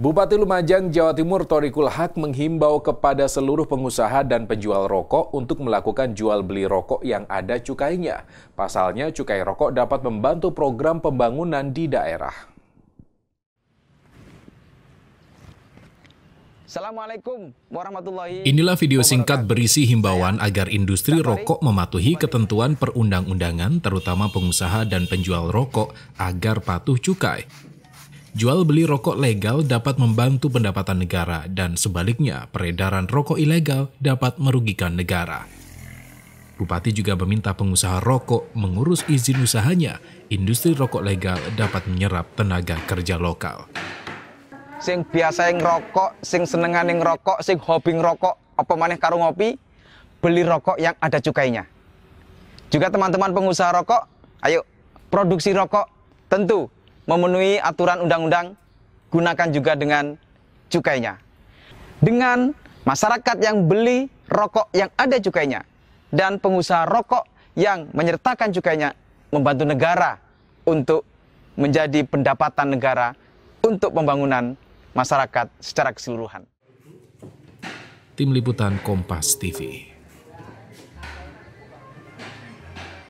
Bupati Lumajang, Jawa Timur Torikul Hak menghimbau kepada seluruh pengusaha dan penjual rokok untuk melakukan jual beli rokok yang ada cukainya. Pasalnya, cukai rokok dapat membantu program pembangunan di daerah. Assalamualaikum warahmatullahi Inilah video singkat berisi himbauan agar industri rokok mematuhi ketentuan perundang-undangan terutama pengusaha dan penjual rokok agar patuh cukai. Jual beli rokok legal dapat membantu pendapatan negara dan sebaliknya peredaran rokok ilegal dapat merugikan negara. Bupati juga meminta pengusaha rokok mengurus izin usahanya, industri rokok legal dapat menyerap tenaga kerja lokal. Sing biasa yang rokok, sing senengan yang rokok, sing hobi rokok, apa maneh karo ngopi, beli rokok yang ada cukainya. Juga teman-teman pengusaha rokok, ayo produksi rokok tentu memenuhi aturan undang-undang, gunakan juga dengan cukainya. Dengan masyarakat yang beli rokok yang ada cukainya dan pengusaha rokok yang menyertakan cukainya membantu negara untuk menjadi pendapatan negara untuk pembangunan masyarakat secara keseluruhan. Tim Liputan Kompas TV